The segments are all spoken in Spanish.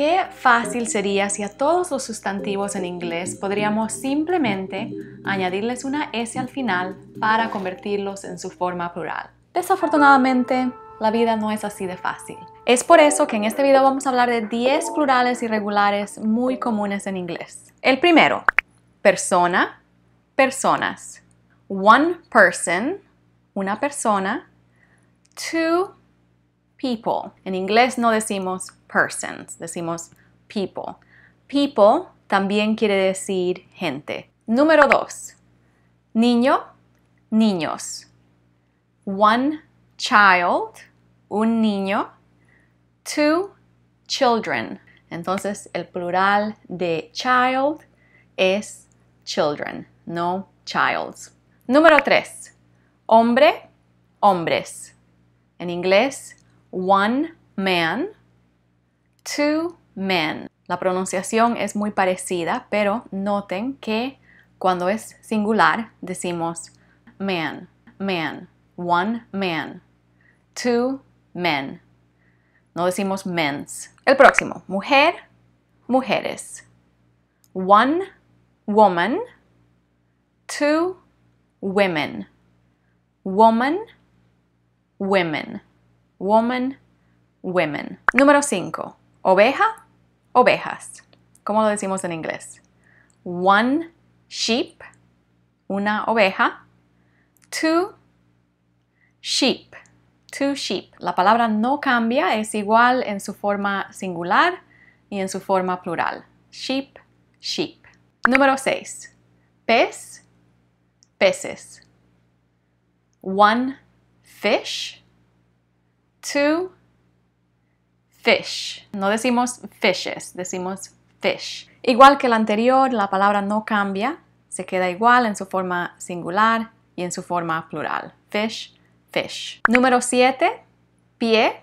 qué fácil sería si a todos los sustantivos en inglés podríamos simplemente añadirles una S al final para convertirlos en su forma plural. Desafortunadamente, la vida no es así de fácil. Es por eso que en este video vamos a hablar de 10 plurales irregulares muy comunes en inglés. El primero, persona, personas. One person, una persona. Two people. En inglés no decimos persons, decimos people. People también quiere decir gente. Número dos, niño, niños. One child, un niño. Two children. Entonces el plural de child es children, no childs. Número tres, hombre, hombres. En inglés, one man, two men. La pronunciación es muy parecida, pero noten que cuando es singular decimos man, man, one man, two men. No decimos men's. El próximo, mujer, mujeres. One woman, two women. Woman, women. Woman, women. Número 5. Oveja, ovejas. ¿Cómo lo decimos en inglés? One sheep, una oveja. Two sheep, two sheep. La palabra no cambia, es igual en su forma singular y en su forma plural. Sheep, sheep. Número 6. Pez, peces. One fish, Two fish. No decimos fishes, decimos fish. Igual que el anterior, la palabra no cambia, se queda igual en su forma singular y en su forma plural. Fish, fish. Número 7, pie,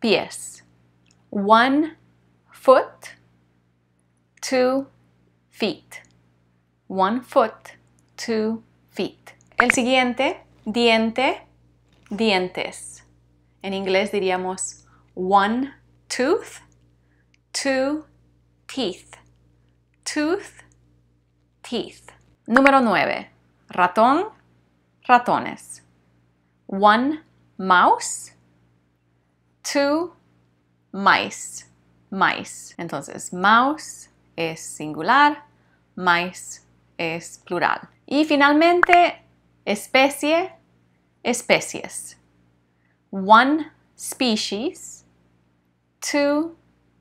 pies. One foot, two feet. One foot, two feet. El siguiente, diente, dientes. En inglés diríamos one tooth, two teeth. Tooth, teeth. Número 9. Ratón, ratones. One mouse, two mice. Mice. Entonces, mouse es singular, mice es plural. Y finalmente, especie, especies. One species, two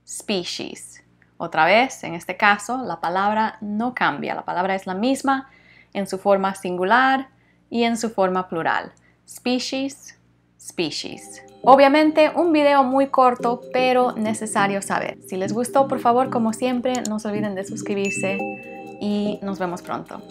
species. Otra vez, en este caso, la palabra no cambia, la palabra es la misma en su forma singular y en su forma plural. Species, species. Obviamente un video muy corto, pero necesario saber. Si les gustó, por favor, como siempre, no se olviden de suscribirse y nos vemos pronto.